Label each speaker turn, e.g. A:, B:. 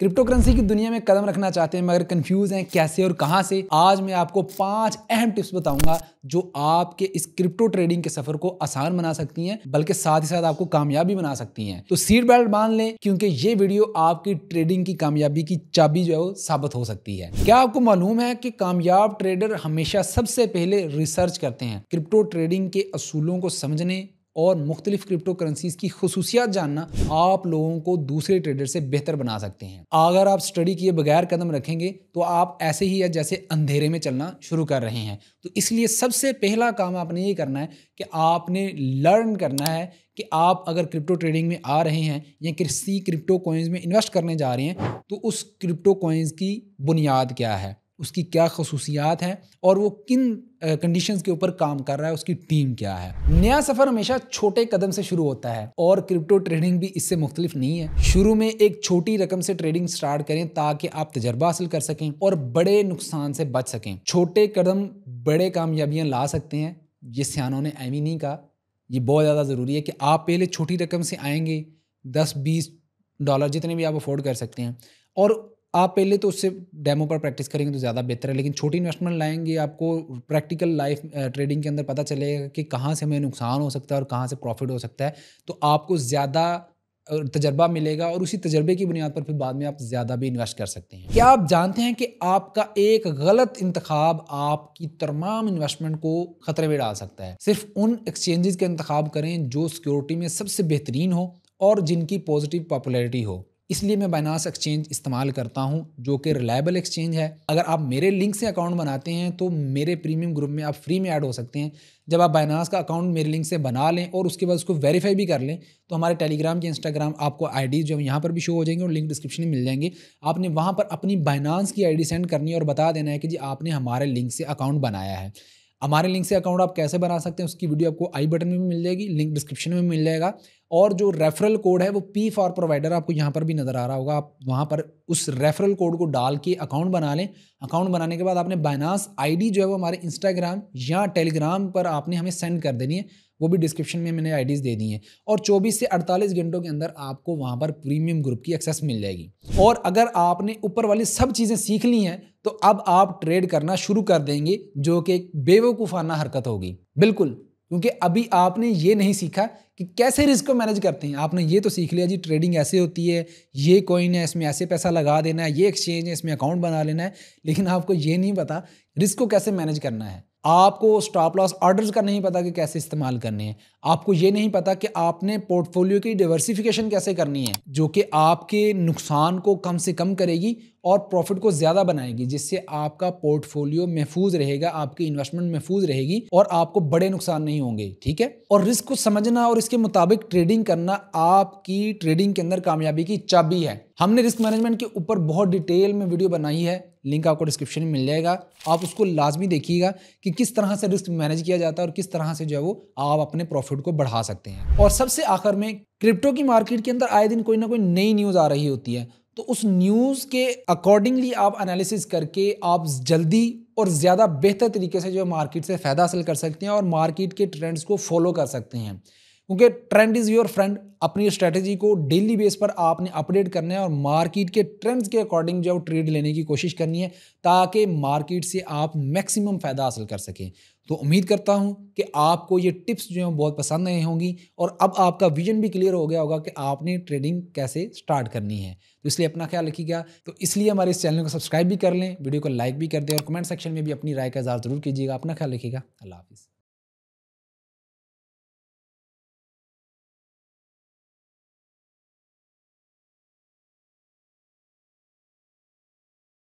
A: crypto currency की दुनिया में कदम रखना चाहते हैं मगर कंफ्यूज हैं कैसे और कहां से आज मैं आपको पांच अहम टिप्स बताऊंगा जो आपके इस क्रिप्टो ट्रेडिंग के सफर को आसान बना सकती हैं बल्कि साथ ही साथ आपको कामयाबी बना सकती हैं तो सीट बेल्ट बांध लें क्योंकि ये वीडियो आपकी ट्रेडिंग की कामयाबी की चाबी जो है वो साबित हो सकती है क्या आपको मालूम है कि कामयाब ट्रेडर हमेशा सबसे पहले रिसर्च करते हैं क्रिप्टो ट्रेडिंग के असूलों को समझने और मुख्तलिफ क्रिप्टो करेंसीज़ की खसूसियात जानना आप लोगों को दूसरे ट्रेडर से बेहतर बना सकते हैं अगर आप स्टडी किए बगैर कदम रखेंगे तो आप ऐसे ही या जैसे अंधेरे में चलना शुरू कर रहे हैं तो इसलिए सबसे पहला काम आपने ये करना है कि आपने लर्न करना है कि आप अगर क्रिप्टो ट्रेडिंग में आ रहे हैं या किसी क्रिप्टो कॉइन्स में इन्वेस्ट करने जा रहे हैं तो उस क्रिप्टो कॉइन्स की बुनियाद क्या है उसकी क्या खसूसियात हैं और वो किन कंडीशंस के ऊपर काम कर रहा है उसकी टीम क्या है नया सफ़र हमेशा छोटे कदम से शुरू होता है और क्रिप्टो ट्रेडिंग भी इससे मुख्तलिफ नहीं है शुरू में एक छोटी रकम से ट्रेडिंग स्टार्ट करें ताकि आप तजर्बा हासिल कर सकें और बड़े नुकसान से बच सकें छोटे कदम बड़े कामयाबियाँ ला सकते हैं ये सियानों ने एम नहीं कहा ये बहुत ज़्यादा ज़रूरी है कि आप पहले छोटी रकम से आएंगे दस बीस डॉलर जितने भी आप अफोर्ड कर सकते हैं और आप पहले तो उससे डेमो पर प्रैक्टिस करेंगे तो ज़्यादा बेहतर है लेकिन छोटी इन्वेस्टमेंट लाएंगे आपको प्रैक्टिकल लाइफ ट्रेडिंग के अंदर पता चलेगा कि कहाँ से हमें नुकसान हो सकता है और कहाँ से प्रॉफिट हो सकता है तो आपको ज़्यादा तजर्बा मिलेगा और उसी तजर्बे की बुनियाद पर फिर बाद में आप ज़्यादा भी इन्वेस्ट कर सकते हैं क्या आप जानते हैं कि आपका एक गलत इंतखब आपकी तमाम इन्वेस्टमेंट को ख़तरे में डाल सकता है सिर्फ उन एक्सचेंजेस का इंतखब करें जो सिक्योरिटी में सबसे बेहतरीन हो और जिनकी पॉजिटिव पॉपुलैरिटी हो इसलिए मैं बाइनास एक्सचेंज इस्तेमाल करता हूँ जो कि रिलायबल एक्सचेंज है अगर आप मेरे लिंक से अकाउंट बनाते हैं तो मेरे प्रीमियम ग्रुप में आप फ्री में ऐड हो सकते हैं जब आप बाइनास का अकाउंट मेरे लिंक से बना लें और उसके बाद उसको वेरीफाई भी कर लें तो हमारे टेलीग्राम के इंस्टाग्राम आपको डी जो यहाँ पर भी शो हो जाएंगे और लिंक डिस्क्रिप्शन में मिल जाएंगे आपने वहाँ पर अपनी बाइनास की आईडी सेंड करनी है और बता देना है कि जी आपने हमारे लिंक से अकाउंट बनाया है हमारे लिंक से अकाउंट आप कैसे बना सकते हैं उसकी वीडियो आपको आई बटन में भी मिल जाएगी लिंक डिस्क्रिप्शन में मिल जाएगा और जो रेफरल कोड है वो पी फॉर प्रोवाइडर आपको यहाँ पर भी नज़र आ रहा होगा आप वहाँ पर उस रेफरल कोड को डाल के अकाउंट बना लें अकाउंट बनाने के बाद आपने बाइनास आईडी जो है वो हमारे इंस्टाग्राम या टेलीग्राम पर आपने हमें सेंड कर देनी है वो भी डिस्क्रिप्शन में मैंने आईडीज़ दे दी हैं और 24 से 48 घंटों के अंदर आपको वहां पर प्रीमियम ग्रुप की एक्सेस मिल जाएगी और अगर आपने ऊपर वाली सब चीज़ें सीख ली हैं तो अब आप ट्रेड करना शुरू कर देंगे जो कि एक बेवकूफ़ाना हरकत होगी बिल्कुल क्योंकि अभी आपने ये नहीं सीखा कि कैसे रिस्क को मैनेज करते हैं आपने ये तो सीख लिया जी ट्रेडिंग ऐसे होती है ये कॉइन है इसमें ऐसे पैसा लगा देना है ये एक्सचेंज है इसमें अकाउंट बना लेना है लेकिन आपको ये नहीं पता रिस्क को कैसे मैनेज करना है आपको स्टॉप लॉस ऑर्डर्स का नहीं पता कि कैसे इस्तेमाल करने हैं आपको ये नहीं पता कि आपने पोर्टफोलियो की डिवर्सिफिकेशन कैसे करनी है जो कि आपके नुकसान को कम से कम करेगी और प्रॉफिट को ज़्यादा बनाएगी जिससे आपका पोर्टफोलियो महफूज रहेगा आपकी इन्वेस्टमेंट महफूज रहेगी और आपको बड़े नुकसान नहीं होंगे ठीक है और रिस्क को समझना और इसके मुताबिक ट्रेडिंग करना आपकी ट्रेडिंग के अंदर कामयाबी की चाबी है हमने रिस्क मैनेजमेंट के ऊपर बहुत डिटेल में वीडियो बनाई है लिंक आपको डिस्क्रिप्शन में मिल जाएगा आप उसको लाजमी देखिएगा कि किस तरह से रिस्क मैनेज किया जाता है और किस तरह से जो है वो आप अपने प्रॉफिट प्रॉफिट को बढ़ा सकते हैं और सबसे आखिर में क्रिप्टो की मार्केट के अंदर आए दिन कोई ना कोई नई न्यूज़ आ रही होती है तो उस न्यूज़ के अकॉर्डिंगली आप एनालिसिस करके आप जल्दी और ज़्यादा बेहतर तरीके से जो मार्केट से फ़ायदा हासिल कर सकते हैं और मार्केट के ट्रेंड्स को फॉलो कर सकते हैं क्योंकि ट्रेंड इज़ योर फ्रेंड अपनी स्ट्रेटेजी को डेली बेस पर आपने अपडेट करना है और मार्केट के ट्रेंड्स के अकॉर्डिंग जो ट्रेड लेने की कोशिश करनी है ताकि मार्केट से आप मैक्सिमम फ़ायदा हासिल कर सकें तो उम्मीद करता हूँ कि आपको ये टिप्स जो हैं बहुत पसंद आई होंगी और अब आपका विजन भी क्लियर हो गया होगा कि आपने ट्रेडिंग कैसे स्टार्ट करनी है तो इसलिए अपना ख्याल रखिएगा तो इसलिए हमारे इस चैनल को सब्सक्राइब भी कर लें वीडियो को लाइक भी कर दें और कमेंट सेक्शन में भी अपनी राय का इजहार ज़रूर कीजिएगा अपना ख्याल रखिएगा अल्लाह हाफिज़